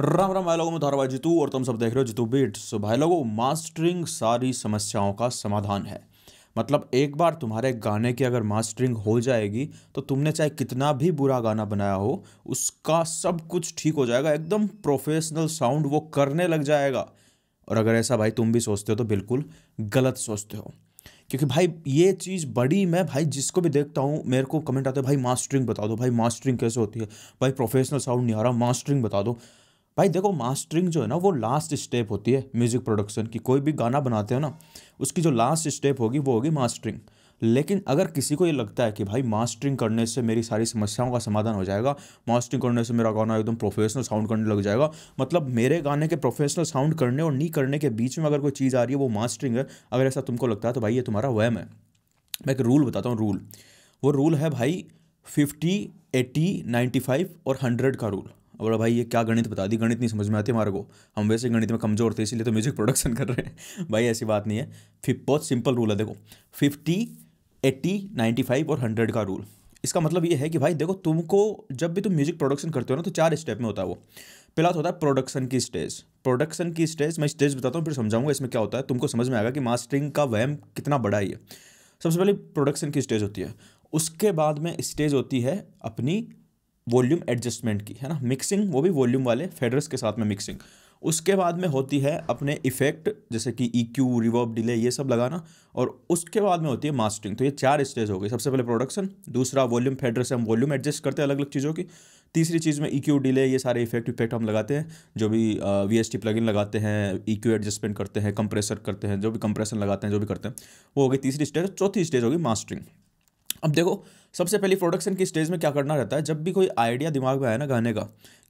राम राम भाई लोगों में धारावाही जीतू और तुम सब देख रहे हो जितू बीट्स भाई लोगों मास्टरिंग सारी समस्याओं का समाधान है मतलब एक बार तुम्हारे गाने की अगर मास्टरिंग हो जाएगी तो तुमने चाहे कितना भी बुरा गाना बनाया हो उसका सब कुछ ठीक हो जाएगा एकदम प्रोफेशनल साउंड वो करने लग जाएगा और अगर ऐसा भाई तुम भी सोचते हो तो बिल्कुल गलत सोचते हो क्योंकि भाई ये चीज़ बड़ी मैं भाई जिसको भी देखता हूँ मेरे को कमेंट आते हैं भाई मास्टरिंग बता दो भाई मास्टरिंग कैसे होती है भाई प्रोफेशनल साउंड नहीं आ रहा मास्टरिंग बता दो भाई देखो मास्टरिंग जो है ना वो लास्ट स्टेप होती है म्यूज़िक प्रोडक्शन की कोई भी गाना बनाते हो ना उसकी जो लास्ट स्टेप होगी वो होगी मास्टरिंग लेकिन अगर किसी को ये लगता है कि भाई मास्टरिंग करने से मेरी सारी समस्याओं का समाधान हो जाएगा मास्टरिंग करने से मेरा गाना एकदम प्रोफेशनल साउंड करने लग जाएगा मतलब मेरे गाने के प्रोफेशनल साउंड करने और नहीं करने के बीच में अगर कोई चीज़ आ रही है वो मास्टरिंग है अगर ऐसा तुमको लगता है तो भाई ये तुम्हारा वैम है मैं एक रूल बताता हूँ रूल वो रूल है भाई फिफ्टी एटी नाइन्टी फाइव और हंड्रेड का रूल और बोला भाई ये क्या गणित बता दी गणित नहीं समझ में आती हमारे को हम वैसे गणित में कमज़ोर थे इसीलिए तो म्यूज़िक प्रोडक्शन कर रहे हैं भाई ऐसी बात नहीं है फिफ बहुत सिंपल रूल है देखो फिफ्टी एट्टी नाइन्टी फाइव और हंड्रेड का रूल इसका मतलब ये है कि भाई देखो तुमको जब भी तुम म्यूज़िक प्रोडक्शन करते हो ना तो चार स्टेप में होता है वो पहला तो होता है प्रोडक्शन की स्टेज प्रोडक्शन की स्टेज मैं स्टेज बताता हूँ फिर समझाऊंगा इसमें क्या होता है तुमको समझ में आएगा कि मास्टरिंग का वहम कितना बड़ा ही है सबसे पहले प्रोडक्शन की स्टेज होती है उसके बाद में स्टेज होती है अपनी वॉल्यूम एडजस्टमेंट की है ना मिक्सिंग वो भी वॉल्यूम वाले फेडर्स के साथ में मिक्सिंग उसके बाद में होती है अपने इफेक्ट जैसे कि ई क्यू रिवर्ब डिले ये सब लगाना और उसके बाद में होती है मास्टरिंग तो ये चार स्टेज हो गई सबसे पहले प्रोडक्शन दूसरा वॉल्यूम फेडर से हम वॉल्यूम एडजस्ट करते हैं अलग अलग चीज़ों की तीसरी चीज़ में ई क्यू डिले ये सारे इफेक्ट इफेक्ट हम लगाते हैं जो भी वी एस टी प्लगइन लगाते हैं ई क्यू एडजस्टमेंट करते हैं कंप्रेसर करते हैं जो भी कंप्रेशन लगाते हैं जो भी करते हैं वो हो गई तीसरी स्टेज चौथी स्टेज होगी मास्टरिंग अब देखो सबसे पहले प्रोडक्शन की स्टेज में क्या करना रहता है जब भी कोई आइडिया दिमाग में आया ना गाने का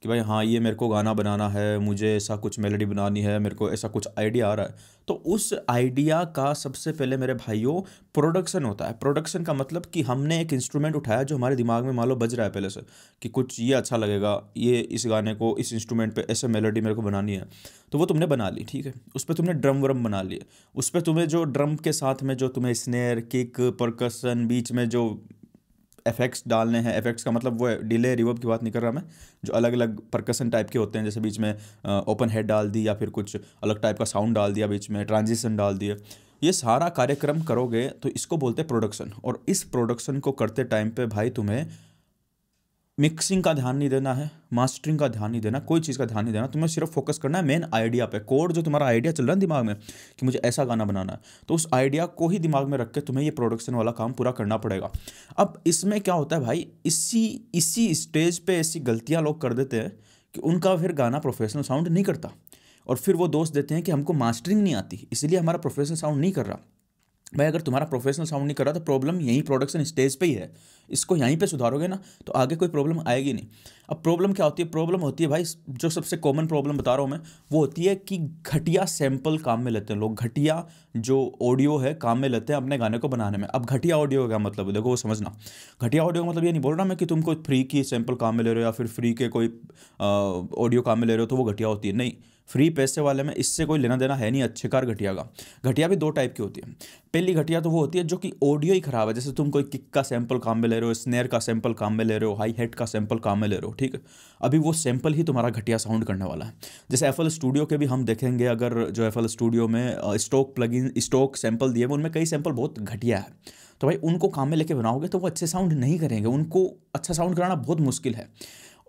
कि भाई हाँ ये मेरे को गाना बनाना है मुझे ऐसा कुछ मेलोडी बनानी है मेरे को ऐसा कुछ आइडिया आ रहा है तो उस आइडिया का सबसे पहले मेरे भाइयों प्रोडक्शन होता है प्रोडक्शन का मतलब कि हमने एक इंस्ट्रूमेंट उठाया जो हमारे दिमाग में मान लो बज रहा है पहले से कि कुछ ये अच्छा लगेगा ये इस गाने को इस इंस्ट्रूमेंट पर ऐसे मेलोडी मेरे को बनानी है तो वो तुमने बना ली ठीक है उस पर तुमने ड्रम व्रम बना लिए उस पर तुम्हें जो ड्रम के साथ में जो तुम्हें स्नेर किक परकसन बीच में जो एफेक्ट्स डालने हैं एफेक्ट्स का मतलब वो डिले रिवर्ब की बात नहीं कर रहा मैं जो अलग अलग प्रकसन टाइप के होते हैं जैसे बीच में ओपन हेड डाल दी या फिर कुछ अलग टाइप का साउंड डाल दिया बीच में ट्रांजिशन डाल दिए ये सारा कार्यक्रम करोगे तो इसको बोलते हैं प्रोडक्शन और इस प्रोडक्शन को करते टाइम पे भाई तुम्हें मिक्सिंग का ध्यान नहीं देना है मास्टरिंग का ध्यान नहीं देना कोई चीज़ का ध्यान नहीं देना तुम्हें सिर्फ फोकस करना है मेन आइडिया पे कोड जो तुम्हारा आइडिया चल रहा है दिमाग में कि मुझे ऐसा गाना बनाना है तो उस आइडिया को ही दिमाग में रख के तुम्हें ये प्रोडक्शन वाला काम पूरा करना पड़ेगा अब इसमें क्या होता है भाई इसी इसी स्टेज पर ऐसी गलतियाँ लोग कर देते हैं कि उनका फिर गाना प्रोफेशनल साउंड नहीं करता और फिर वो दोस्त देते हैं कि हमको मास्टरिंग नहीं आती इसलिए हमारा प्रोफेशनल साउंड नहीं कर रहा भाई अगर तुम्हारा प्रोफेशनल साउंड नहीं कर रहा तो प्रॉब्लम यहीं प्रोडक्शन स्टेज पे ही है इसको यहीं पे सुधारोगे ना तो आगे कोई प्रॉब्लम आएगी नहीं अब प्रॉब्लम क्या होती है प्रॉब्लम होती है भाई जो सबसे कॉमन प्रॉब्लम बता रहा हूँ मैं वो होती है कि घटिया सैम्पल काम में लेते हैं लोग घटिया जो ऑडियो है काम में लेते हैं अपने गाने को बनाने में अब घटिया ऑडियो का मतलब देखो वो समझना घटिया ऑडियो का मतलब ये नहीं बोल रहा मैं कि तुम कोई फ्री की सैंपल काम में ले रहे हो या फिर फ्री के कोई ऑडियो काम में ले रहे हो तो वो घटिया होती है नहीं फ्री पैसे वाले में इससे कोई लेना देना है नहीं अच्छे कार घटिया का घटिया भी दो टाइप की होती है पहली घटिया तो वो होती है जो कि ऑडियो ही खराब है जैसे तुम कोई किक का सैंपल काम में ले रहे हो स्नेर का सैंपल काम में ले रहे हो हाई हेड का सैंपल काम में ले रहे हो ठीक है अभी वो सैंपल ही तुम्हारा घटिया साउंड करने वाला है जैसे एफ स्टूडियो के भी हम देखेंगे अगर जो एफ स्टूडियो में स्टॉक प्लगइन स्टॉक सैंपल दिए उनमें कई सैंपल बहुत घटिया है तो भाई उनको काम में लेके बनाओगे तो वो अच्छे साउंड नहीं करेंगे उनको अच्छा साउंड कराना बहुत मुश्किल है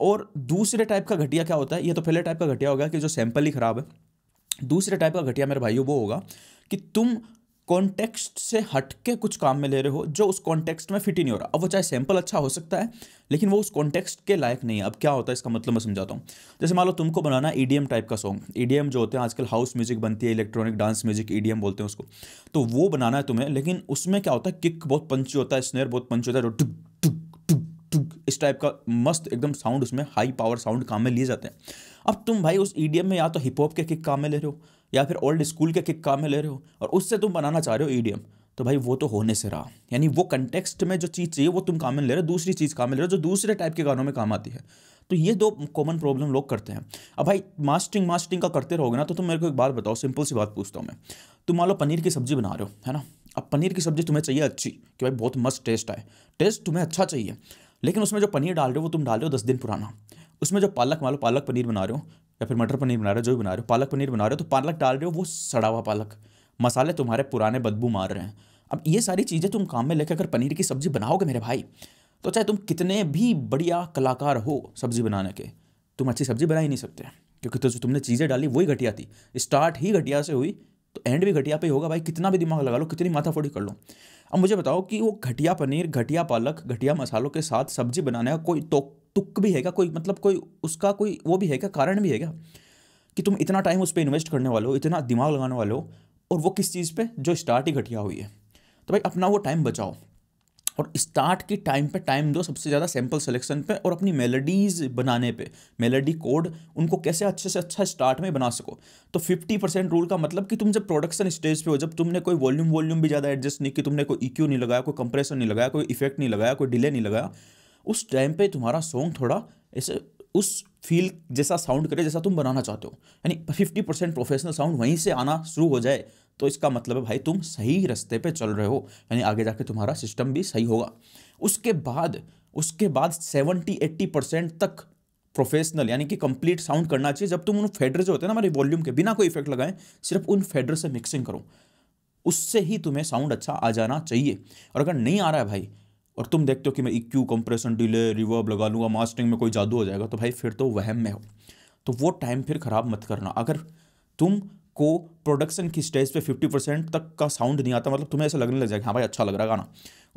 और दूसरे टाइप का घटिया क्या होता है ये तो पहले टाइप का घटिया होगा कि जो सैंपल ही ख़राब है दूसरे टाइप का घटिया मेरे भाइयों वो होगा कि तुम कॉन्टेक्स्ट से हट के कुछ काम में ले रहे हो जो उस कॉन्टेक्स्ट में फिट ही नहीं हो रहा अब वो चाहे सैंपल अच्छा हो सकता है लेकिन वो उस कॉन्टेक्स्ट के लायक नहीं है अब क्या होता है इसका मतलब मैं समझाता हूँ जैसे मान लो तुमको बनाना ईडीएम टाइप e का सॉन्ग ई e जो होते हैं आजकल हाउस म्यूजिक बनती है इलेक्ट्रॉनिक डांस म्यूजिक ई बोलते हैं उसको तो वो बनाना है तुम्हें लेकिन उसमें क्या होता है किक बहुत पंची होता है स्नेर बहुत पंची होता है जो तो इस टाइप का मस्त एकदम साउंड उसमें हाई पावर साउंड काम में लिए जाते हैं अब तुम भाई उस ई में या तो हिप हॉप के किक काम में ले रहे हो या फिर ओल्ड स्कूल के किक काम में ले रहे हो और उससे तुम बनाना चाह रहे हो ई तो भाई वो तो होने से रहा यानी वो कंटेक्स्ट में जो चीज़ चाहिए वो तुम काम में ले रहे हो दूसरी चीज़ काम में ले रहे हो जो दूसरे टाइप के गानों में काम आती है तो ये दो कॉमन प्रॉब्लम लोग करते हैं अब भाई मास्टिंग मास्टिंग का करते रहोगे ना तो तुम मेरे को एक बात बताओ सिंपल सी बात पूछता हूँ मैं तुम मान लो पनीर की सब्ज़ी बना रहे हो है ना अब पनीर की सब्ज़ी तुम्हें चाहिए अच्छी कि भाई बहुत मस्त टेस्ट आए टेस्ट तुम्हें अच्छा चाहिए लेकिन उसमें जो पनीर डाल रहे हो वो तुम डाल रहे हो दस दिन पुराना उसमें जो पालक मान लो पालक पनीर बना रहे हो या फिर मटर पनीर बना रहे हो जो भी बना रहे हो पालक पनीर बना रहे हो तो पालक डाल रहे हो वो सड़ा हुआ पालक मसाले तुम्हारे पुराने बदबू मार रहे हैं अब ये सारी चीज़ें तुम काम में लेकर अगर पनीर की सब्ज़ी बनाओगे मेरे भाई तो चाहे तुम कितने भी बढ़िया कलाकार हो सब्ज़ी बनाने के तुम अच्छी सब्ज़ी बना ही नहीं सकते क्योंकि तो जो तुमने चीज़ें डाली वही घटिया थी स्टार्ट ही घटिया से हुई तो एंड भी घटिया पे होगा भाई कितना भी दिमाग लगा लो कितनी माथा फोड़ी कर लो अब मुझे बताओ कि वो घटिया पनीर घटिया पालक घटिया मसालों के साथ सब्जी बनाने का कोई तो तुक भी है क्या कोई मतलब कोई उसका कोई वो भी है क्या कारण भी है क्या कि तुम इतना टाइम उस पर इन्वेस्ट करने वाले हो इतना दिमाग लगाने वाले हो और वो किस चीज़ पे जो स्टार्ट ही घटिया हुई है तो भाई अपना वो टाइम बचाओ और स्टार्ट के टाइम पे टाइम दो सबसे ज़्यादा सैम्पल सिलेक्शन पे और अपनी मेलोडीज़ बनाने पे मेलोडी कोड उनको कैसे अच्छे से अच्छा स्टार्ट में बना सको तो फिफ्टी परसेंट रूल का मतलब कि तुम जब प्रोडक्शन स्टेज पे हो जब तुमने कोई वॉल्यूम वॉल्यूम भी ज़्यादा एडजस्ट नहीं कि तुमने कोई ई e नहीं लगाया कोई कंप्रेसर नहीं लगाया कोई इफेक्ट नहीं लगाया कोई डिले नहीं लगाया उस टाइम पर तुम्हारा सॉन्ग थोड़ा ऐसे उस फील जैसा साउंड करे जैसा तुम बनाना चाहते हो यानी फिफ्टी परसेंट प्रोफेशनल साउंड वहीं से आना शुरू हो जाए तो इसका मतलब है भाई तुम सही रास्ते पे चल रहे हो यानी आगे जाके तुम्हारा सिस्टम भी सही होगा उसके बाद उसके बाद सेवेंटी एट्टी परसेंट तक प्रोफेशनल यानी कि कंप्लीट साउंड करना चाहिए जब तुम उन फेडर जो होते हैं ना हमारे वॉल्यूम के बिना कोई इफेक्ट लगाएं सिर्फ उन फेडर से मिक्सिंग करो उससे ही तुम्हें साउंड अच्छा आ जाना चाहिए और अगर नहीं आ रहा है भाई और तुम देखते हो कि मैं इक्यू कंप्रेशन डिले रिवर्ब लगा लूँगा मास्टरिंग में कोई जादू हो जाएगा तो भाई फिर तो वहम में हो तो वो टाइम फिर ख़राब मत करना अगर तुम को प्रोडक्शन की स्टेज पे 50 परसेंट तक का साउंड नहीं आता मतलब तुम्हें ऐसा लगने लग जाएगा हाँ भाई अच्छा लग रहा है गाना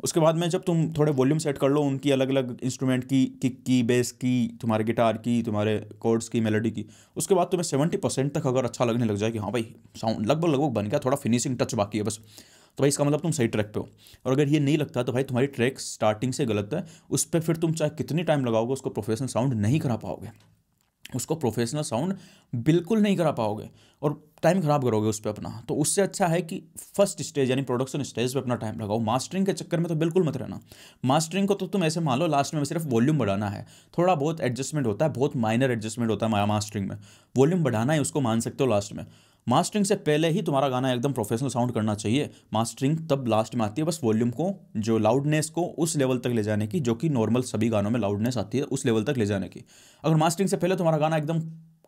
उसके बाद में जब तुम थोड़े वॉल्यूम सेट कर लो उनकी अलग अलग इंस्ट्रूमेंट की किक की बेस की तुम्हारे गिटार की तुम्हारे कोड्स की मेलोडी की उसके बाद तुम्हें सेवेंटी परसेंट तक अगर अच्छा लगने लग जाए कि हाँ भाई साउंड लगभग लगभग बन गया थोड़ा फिनिशिंग टच बाकी है बस तो भाई इसका मतलब तुम सही ट्रैक पे हो और अगर ये नहीं लगता तो भाई तुम्हारी ट्रैक स्टार्टिंग से गलत है उस पर फिर तुम चाहे कितनी टाइम लगाओगे उसको प्रोफेशनल साउंड नहीं करा पाओगे उसको प्रोफेशनल साउंड बिल्कुल नहीं करा पाओगे और टाइम खराब करोगे उस पर अपना तो उससे अच्छा है कि फर्स्ट स्टेज यानी प्रोडक्शन स्टेज पे अपना टाइम लगाओ मास्टरिंग के चक्कर में तो बिल्कुल मत रहना मास्टरिंग को तो तुम ऐसे मान लो लास्ट में सिर्फ वॉल्यूम बढ़ाना है थोड़ा बहुत एडजस्टमेंट होता है बहुत माइनर एडजस्टमेंट होता है मास्टरिंग में वॉल्यूम बढ़ाना है उसको मान सकते हो लास्ट में मास्टरिंग से पहले ही तुम्हारा गाना एकदम प्रोफेशनल साउंड करना चाहिए मास्टरिंग तब लास्ट में आती है बस वॉल्यूम को जो लाउडनेस को उस लेवल तक ले जाने की जो कि नॉर्मल सभी गानों में लाउडनेस आती है उस लेवल तक ले जाने की अगर मास्टरिंग से पहले तुम्हारा गाना एकदम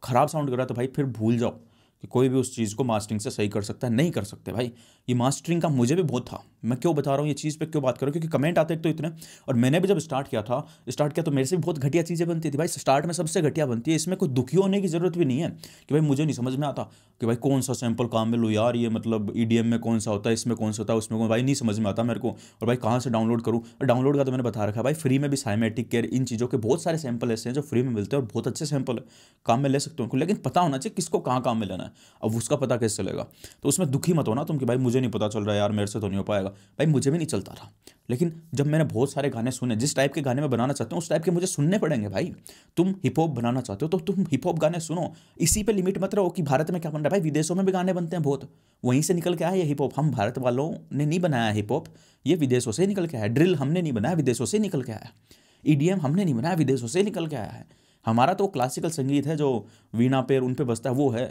खराब साउंड कर रहा है तो भाई फिर भूल जाओ कि कोई भी उस चीज़ को मास्टरिंग से सही कर सकता है नहीं कर सकते भाई ये मास्टरिंग का मुझे भी बहुत था मैं क्यों बता रहा हूँ ये चीज़ पे क्यों बात करूँ क्योंकि कमेंट आते तो इतने और मैंने भी जब स्टार्ट किया था स्टार्ट किया तो मेरे से भी बहुत घटिया चीज़ें बनती थी भाई स्टार्ट में सबसे घटिया बनती है इसमें कोई दुखी होने की ज़रूरत भी नहीं है कि भाई मुझे नहीं समझ में आता कि भाई कौन सा सैम्पल काम में लूँ यार ये मतलब ई e में कौन सा होता है इसमें कौन सा होता है उसमें कौन भाई नहीं समझ में आता मेरे को और भाई कहाँ से डाउनलोड करूँ और डाउनलोड का तो मैंने बता रखा भाई फ्री में भी साइमेटिक केयर इन चीज़ों के बहुत सारे सैंपल ऐसे हैं जो फ्री में मिलते हैं और बहुत अच्छे सैंपल काम में ले सकते हो लेकिन पता होना चाहिए किसको कहाँ काम में लेना है अब उसका पता कैसे चलेगा तो उसमें दुखी मत होना तुम कि भाई मुझे नहीं पता चल रहा यार मेरे से तो नहीं हो पाएगा भाई मुझे भी नहीं चलता था लेकिन जब मैंने बहुत सारे गाने सुने जिस टाइप के गाने मैं बनाना चाहता हूँ उस टाइप के मुझे सुनने पड़ेंगे भाई तुम हिप हॉप बनाना चाहते हो तो तुम हिप हॉप गाने सुनो इसी पर लिमिट मत रहो कि भारत में क्या बन रहा है भाई विदेशों में भी गाने बनते हैं बहुत वहीं से निकल के आया हिप हॉप हम भारत वालों ने नहीं बनाया हिप हॉप ये विदेशों से निकल के आया ड्रिल हमने नहीं बनाया विदेशों से निकल के आया ई e हमने नहीं बनाया विदेशों से निकल के आया है हमारा तो क्लासिकल संगीत है जो वीणा पेर उन पर बसता है वो है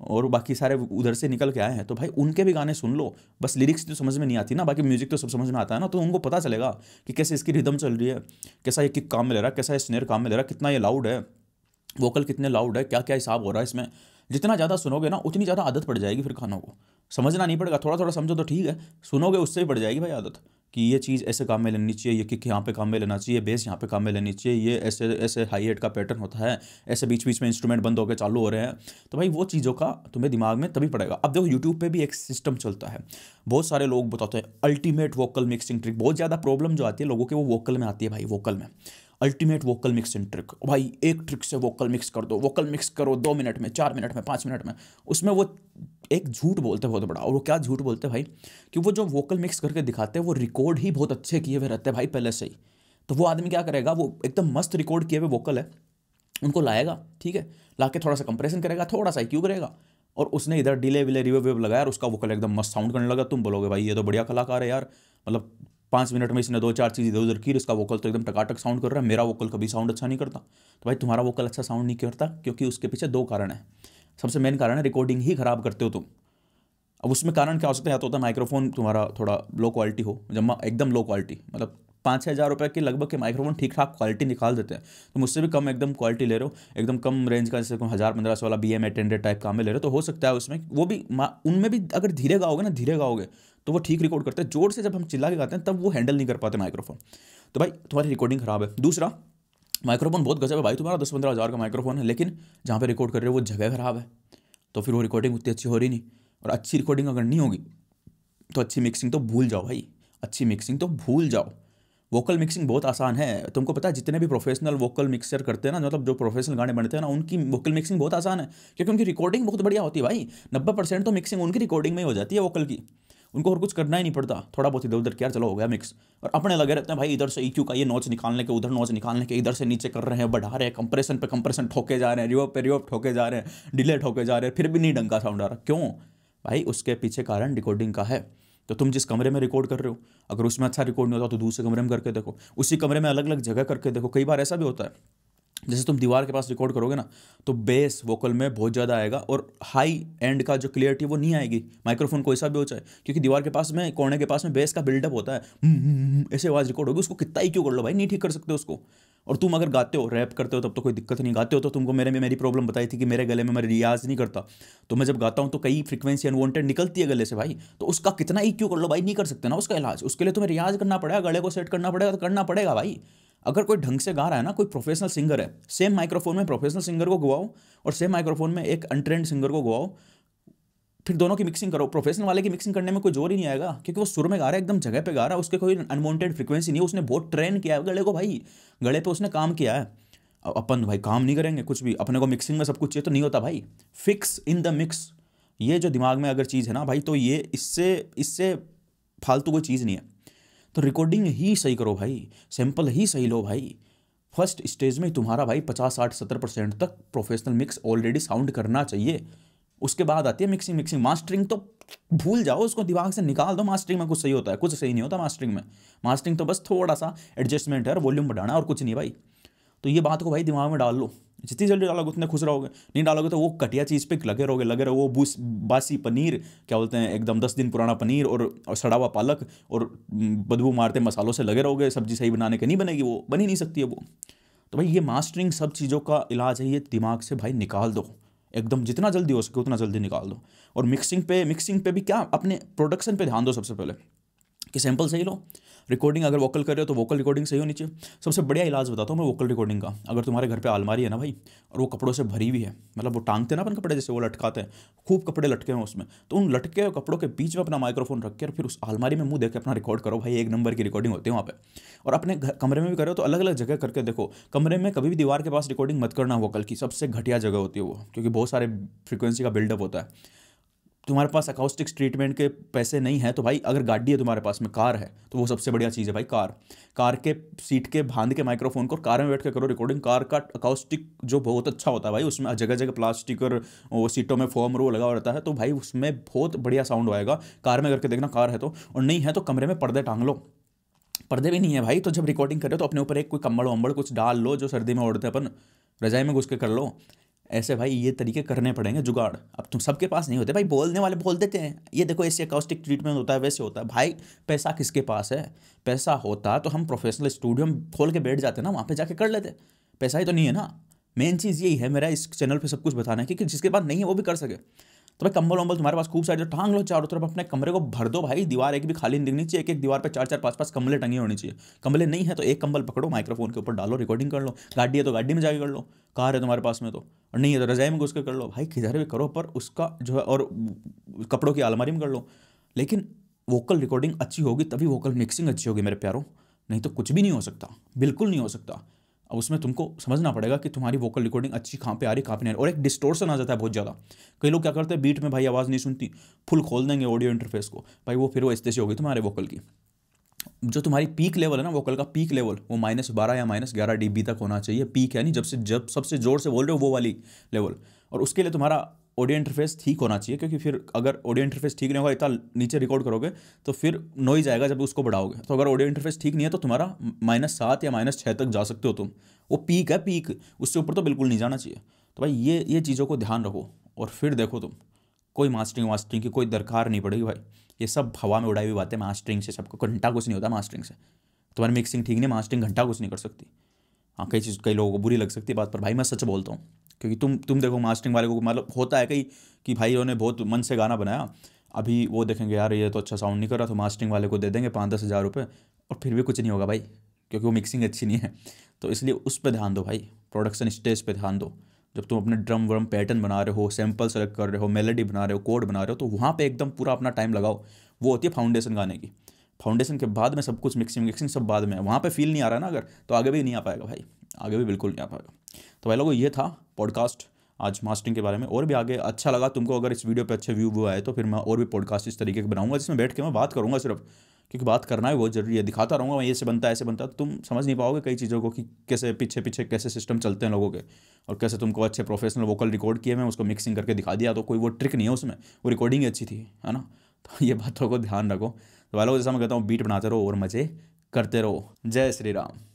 और बाकी सारे उधर से निकल के आए हैं तो भाई उनके भी गाने सुन लो बस लिरिक्स तो समझ में नहीं आती ना बाकी म्यूजिक तो सब समझ में आता है ना तो उनको पता चलेगा कि कैसे इसकी रिदम चल रही है कैसा ये किक काम में ले रहा है कैसा ये स्नेर काम में ले रहा है कितना ये लाउड है वोकल कितने लाउड है क्या क्या हिसाब हो रहा है इसमें जितना ज़्यादा सुनोगे ना उतनी ज़्यादा आदत पड़ जाएगी फिर खानों को समझना नहीं पड़ेगा थोड़ा थोड़ा समझो तो ठीक है सुनोगे उससे भी पड़ जाएगी भाई आदत कि ये चीज़ ऐसे काम में लेनी चाहिए ये किक यहाँ पे काम में लेना चाहिए बेस यहाँ पे काम में लेनी चाहिए ये ऐसे ऐसे हाई एट का पैटर्न होता है ऐसे बीच बीच में इंस्ट्रूमेंट बंद होकर चालू हो रहे हैं तो भाई वो चीज़ों का तुम्हें दिमाग में तभी पड़ेगा अब देखो यूट्यूब पर भी एक सिस्टम चलता है बहुत सारे लोग बताते हैं अल्टीमेट वोकल मिक्सिंग ट्रिक बहुत ज़्यादा प्रॉब्लम जो आती है लोगों के वो वोकल में आती है भाई वोकल में अल्टीमेट वोकल मिक्सिंग ट्रिक भाई एक ट्रिक से वोकल मिक्स कर दो वोकल मिक्स करो दो मिनट में चार मिनट में पाँच मिनट में उसमें वो एक झूठ बोलते हैं बहुत बड़ा और वो क्या झूठ बोलते हैं भाई कि वो जो वोकल मिक्स करके दिखाते हैं वो रिकॉर्ड ही बहुत अच्छे किए हुए रहते हैं भाई पहले से ही तो वो आदमी क्या करेगा वो एकदम मस्त रिकॉर्ड किए हुए वोकल है उनको लाएगा ठीक है ला के थोड़ा सा कंप्रेशन करेगा थोड़ा सा क्यू करेगा और उसने इधर डिले विले रिवे वेव लगाया और उसका वोकल एकदम मस्त साउंड करने लगा तुम बोलोगे भाई ये तो बढ़िया कलाकार है यार मतलब पाँच मिनट में इसने दो चार चीज़ इधर उधर की उसका वोकल तो एकदम टकाटक साउंड कर रहा है मेरा वोकल कभी साउंड अच्छा नहीं करता तो भाई तुम्हारा वोकल अच्छा साउंड नहीं करता क्योंकि उसके पीछे दो कारण है सबसे मेन कारण है रिकॉर्डिंग ही ख़राब करते हो तुम अब उसमें कारण क्या हो सकता है या तो होता है माइक्रोफोन तुम्हारा थोड़ा लो क्वालिटी हो जब एकदम लो क्वालिटी मतलब पाँच छः हज़ार रुपये के लगभग के माइक्रोफोन ठीक ठाक क्वालिटी निकाल देते हैं तो मुझसे भी कम एकदम क्वालिटी ले रहे हो एकदम कम रेंज का जैसे हज़ार पंद्रह सौ वाला B M eight hundred type का में ले रहे हो तो हो सकता है उसमें वो भी उनमें भी अगर धीरे गाओगे ना धीरे गाओगे तो वो ठीक रिकॉर्ड करते हैं जोर से जब हम चिल्ला के गाते हैं तब वो हैंडल नहीं कर पाते माइक्रोफोन तो भाई तुम्हारी रिकॉर्डिंग खराब है दूसरा माइक्रोफोन बहुत गजब है भाई तुम्हारा दस पंद्रह हज़ार का माइक्रोफोन है लेकिन जहाँ पर रिकॉर्ड कर रहे हो वो जगह खराब है तो फिर वो रिकॉर्डिंग उतनी अच्छी हो रही नहीं और अच्छी रिकॉर्डिंग अगर नहीं होगी तो अच्छी मिक्सिंग तो भूल जाओ भाई अच्छी मिक्सिंग तो भूल जाओ वोकल मिक्सिंग बहुत आसान है तुमको पता है जितने भी प्रोफेशनल वोकल मिक्सर करते हैं ना मतलब जो प्रोफेशनल गाने बनते हैं ना उनकी वोकल मिक्सिंग बहुत आसान है क्योंकि उनकी रिकॉर्डिंग बहुत बढ़िया होती है भाई नब्बे परसेंट तो मिक्सिंग उनकी रिकॉर्डिंग में ही हो जाती है वोकल की उनको और कुछ करना ही नहीं पड़ता थोड़ा बहुत इधर उधर क्या चलो हो गया मिक्स और अपने लगे रहते हैं भाई इधर से ई e का ये नोच निकालने के उधर नोच निकालने के इधर से नीचे कर रहे हैं बढ़ा रहे हैं कंप्रेशन पे कंप्रेशन ठोके जा रहे हैं रिवर्ब पे रिवर्ब ठोके जा रहे हैं डिले ठोके जा रहे हैं फिर भी नहीं डंका साउंड आ रहा क्यों भाई उसके पीछे कारण रिकॉर्डिंग का है तो तुम जिस कमरे में रिकॉर्ड कर रहे हो अगर उसमें अच्छा रिकॉर्ड नहीं होता तो दूसरे कमरे में करके देखो उसी कमरे में अलग अलग जगह करके देखो कई बार ऐसा भी होता है जैसे तुम दीवार के पास रिकॉर्ड करोगे ना तो बेस वोकल में बहुत ज़्यादा आएगा और हाई एंड का जो क्लियरिटी वो नहीं आएगी माइक्रोफोन कोई सा भी हो चाहे क्योंकि दीवार के पास में कोने के पास में बेस का बिल्डअप होता है हम्म, हम्म, हम्म, ऐसे आवाज़ रिकॉर्ड होगी उसको कितना ही क्यों कर लो भाई नहीं ठीक कर सकते उसको और तुम अगर गाते हो रैप करते हो तब तो कोई दिक्कत नहीं गाते हो तो तुमको मेरे में मेरी प्रॉब्लम बताई थी कि मेरे गले में मैं रियाज नहीं करता तो मैं जब गाता हूँ तो कई फ्रिक्वेंसी अनवांटेड निकलती है गले से भाई तो उसका कितना ही क्यों कर लो भाई नहीं कर सकते ना उसका इलाज उसके लिए तुम्हें रियाज करना पड़ेगा गले को सेट करना पड़ेगा तो करना पड़ेगा भाई अगर कोई ढंग से गा रहा है ना कोई प्रोफेशनल सिंगर है सेम माइक्रोफोन में प्रोफेशनल सिंगर को गवाओ और सेम माइक्रोफोन में एक अनट्रेंड सिंगर को गवाओ फिर दोनों की मिक्सिंग करो प्रोफेशनल वाले की मिक्सिंग करने में कोई जोर ही नहीं आएगा क्योंकि वो सुर में गा रहा है एकदम जगह पे गा रहा है उसके कोई अनवॉन्टेड फ्रिक्वेंसी नहीं है उसने बहुत ट्रेन किया है गले को भाई गले पे उसने काम किया है अपन भाई काम नहीं करेंगे कुछ भी अपने को मिक्सिंग में सब कुछ चाहिए तो नहीं होता भाई फिक्स इन द मिक्स ये जो दिमाग में अगर चीज़ है ना भाई तो ये इससे इससे फालतू कोई चीज़ नहीं है तो रिकॉर्डिंग ही सही करो भाई सैंपल ही सही लो भाई फर्स्ट स्टेज में तुम्हारा भाई पचास साठ सत्तर परसेंट तक प्रोफेशनल मिक्स ऑलरेडी साउंड करना चाहिए उसके बाद आती है मिक्सिंग मिक्सिंग मास्टरिंग तो भूल जाओ उसको दिमाग से निकाल दो मास्टरिंग में कुछ सही होता है कुछ सही नहीं होता मास्टरिंग में मास्टरिंग तो बस थोड़ा सा एडजस्टमेंट है और वॉल्यूम बढ़ाना और कुछ नहीं भाई तो ये बात को भाई दिमाग में डाल लो जितनी जल्दी डालोगे उतने खुश रहोगे नहीं डालोगे तो वो कटिया चीज़ पे लगे रहोगे लगे रहो वो बूस बासी पनीर क्या बोलते हैं एकदम दस दिन पुराना पनीर और, और सड़ा हुआ पालक और बदबू मारते मसालों से लगे रहोगे सब्जी सही बनाने के नहीं बनेगी वो बनी नहीं सकती है वो तो भाई ये मास्टरिंग सब चीज़ों का इलाज है ये दिमाग से भाई निकाल दो एकदम जितना जल्दी हो सके उतना जल्दी निकाल दो और मिक्सिंग पे मिक्सिंग पे भी क्या अपने प्रोडक्शन पे ध्यान दो सबसे पहले कि सैंपल सही लो रिकॉर्डिंग अगर वोकल कर रहे हो तो वोकल रिकॉर्डिंग सही होनी चाहिए सबसे बढ़िया इलाज बताता हूँ मैं वोकल रिकॉर्डिंग का अगर तुम्हारे घर पे अलमारी है ना भाई और वो कपड़ों से भरी हुई है मतलब वो टांगते ना अपन कपड़े जैसे वो लटकाते हैं खूब कपड़े लटके हैं उसमें तो उन लटके हुए कपड़ों के बीच में अपना माइक्रोफोन रख के और फिर उस अलमारी में मुँह देख के अपना रिकॉर्ड करो भाई एक नंबर की रिकॉर्डिंग होती है वहाँ पर और अपने कमरे में भी करो तो अलग अलग जगह करके देखो कमरे में कभी भी दीवार के पास रिकॉर्डिंग मत करना वोकल की सबसे घटिया जगह होती है वो क्योंकि बहुत सारे फ्रिक्वेंसी का बिल्डअप होता है तुम्हारे पास अकाउस्टिक्स ट्रीटमेंट के पैसे नहीं है तो भाई अगर गाड़ी है तुम्हारे पास में कार है तो वो सबसे बढ़िया चीज़ है भाई कार कार के सीट के बांध के माइक्रोफोन को कार में बैठ के करो रिकॉर्डिंग कार का अकाउस्टिक जो बहुत अच्छा होता है भाई उसमें जगह जगह प्लास्टिक और वो सीटों में फॉर्म रो लगा रहता है तो भाई उसमें बहुत बढ़िया साउंड आएगा कार में करके देखना कार है तो और नहीं है तो कमरे में पर्दे टांग लो पर्दे भी नहीं है भाई तो जब रिकॉर्डिंग करो तो अपने ऊपर एक कोई कम्बड़ वम्बड़ कुछ डाल लो जो सर्दी में ओढ़ते अपन रजाई में घुस के कर लो ऐसे भाई ये तरीके करने पड़ेंगे जुगाड़ अब तुम सबके पास नहीं होते भाई बोलने वाले बोल देते हैं ये देखो ऐसे अकाउस्टिक ट्रीटमेंट होता है वैसे होता है भाई पैसा किसके पास है पैसा होता तो हम प्रोफेशनल स्टूडियो में खोल के बैठ जाते ना वहाँ पे जाके कर लेते पैसा ही तो नहीं है ना मेन चीज़ यही है मेरा इस चैनल पर सब कुछ बताना है कि, कि जिसके पास नहीं है वो भी कर सके तो भाई कंबल वंबल तुम्हारे पास खूब सारे जो टांग लो चारों तरफ अपने कमरे को भर दो भाई दीवार एक भी खाली नहीं दिखनी चाहिए एक एक दीवार पर चार चार पाँच पाँच कमले टंगे होने चाहिए कमले नहीं है तो एक कंबल पकड़ो माइक्रोफोन के ऊपर डालो रिकॉर्डिंग कर लो गाड़ी है तो गाड़ी में जाके कर लो कार है तुम्हारे पास में तो और नहीं है तो रजाई में घुस कर कर लो भाई किधर भी करो पर उसका जो है और कपड़ों की अलमारी में कर लो लेकिन वोकल रिकॉर्डिंग अच्छी होगी तभी वोकल मिक्सिंग अच्छी होगी मेरे प्यारों नहीं तो कुछ भी नहीं हो सकता बिल्कुल नहीं हो सकता उसमें तुमको समझना पड़ेगा कि तुम्हारी वोकल रिकॉर्डिंग अच्छी कहाँ पे आ रही कहाँ पे नहीं और एक डिस्टोर्सन आ जाता है बहुत ज़्यादा कई लोग क्या करते हैं बीट में भाई आवाज़ नहीं सुनती फुल खोल देंगे ऑडियो इंटरफेस को भाई वो फिर वो स्थिति होगी तुम्हारे वोकल की जो तुम्हारी पीक लेवल है ना वोकल का पीक लेवल वो माइनस बारह या माइनस ग्यारह डी तक होना चाहिए पीक है नहीं जब से जब सबसे जोर से बोल रहे हो वो वाली लेवल और उसके लिए तुम्हारा ऑडियो इंटरफेस ठीक होना चाहिए क्योंकि फिर अगर ऑडियो इंटरफेस ठीक नहीं होगा इतना नीचे रिकॉर्ड करोगे तो फिर नॉइज आएगा जब उसको बढ़ाओगे तो अगर ऑडियो इंटरफेस ठीक नहीं है तो तुम्हारा माइनस सात या माइनस छः तक जा सकते हो तुम वो पीक है पीक उससे ऊपर तो बिल्कुल नहीं जाना चाहिए तो भाई ये ये चीज़ों को ध्यान रखो और फिर देखो तुम कोई मास्टरिंग वास्टरिंग की कोई दरकार नहीं पड़ेगी भाई ये सब हवा में उड़ाई हुई बातें मास्टरिंग से सबको घंटा कुछ नहीं होता मास्टरिंग से तुम्हारी मिक्सिंग ठीक नहीं मास्टरिंग घंटा कुछ नहीं कर सकती हाँ कई चीज़ कई लोगों को बुरी लग सकती है बात पर भाई मैं सच बोलता हूँ क्योंकि तुम तुम देखो मास्टरिंग वाले को मतलब होता है कई कि भाई उन्होंने बहुत मन से गाना बनाया अभी वो देखेंगे यार ये तो अच्छा साउंड नहीं कर रहा तो मास्टरिंग वाले को दे देंगे पाँच दस हज़ार रुपये और फिर भी कुछ नहीं होगा भाई क्योंकि वो मिक्सिंग अच्छी नहीं है तो इसलिए उस पर ध्यान दो भाई प्रोडक्शन स्टेज पर ध्यान दो जब तुम अपने ड्रम वर्म पैटर्न बना रहे हो सैम्पल सेलेक्ट कर रहे हो मेलोडी बना रहे हो कोड बना रहे हो तो वहाँ पर एकदम पूरा अपना टाइम लगाओ वो होती है फाउंडेशन गाने की फाउंडेशन के बाद में सब कुछ मिक्सिंग मिक्सिंग सब बाद में वहाँ पर फील नहीं आ रहा है ना अगर तो आगे भी नहीं आ पाएगा भाई आगे भी बिल्कुल नहीं आ पाएगा तो भाई लोगों ये था पॉडकास्ट आज मास्टरिंग के बारे में और भी आगे अच्छा लगा तुमको अगर इस वीडियो पे अच्छे व्यू व्यू आए तो फिर मैं और भी पॉडकास्ट इस तरीके के बनाऊंगा जिसमें बैठ के मैं बात करूँगा सिर्फ क्योंकि बात करना है बहुत जरूरी है दिखाता रहूँगा मैं ऐसे बनता है ऐसे बनता है तुम समझ नहीं पाओगे कई चीज़ों को कि कैसे पीछे पीछे कैसे सिस्टम चलते हैं लोगों के और कैसे तुमको अच्छे प्रोफेशनल वोकल रिकॉर्ड किए मैं उसको मिक्सिंग करके दिखा दिया तो कोई वो ट्रिक नहीं है उसमें वो रिकॉर्डिंग ही अच्छी थी है ना तो ये बातों को ध्यान रखो तो वालों जैसा मैं कहता हूँ बीट बनाते रहो और मज़े करते रहो जय श्री राम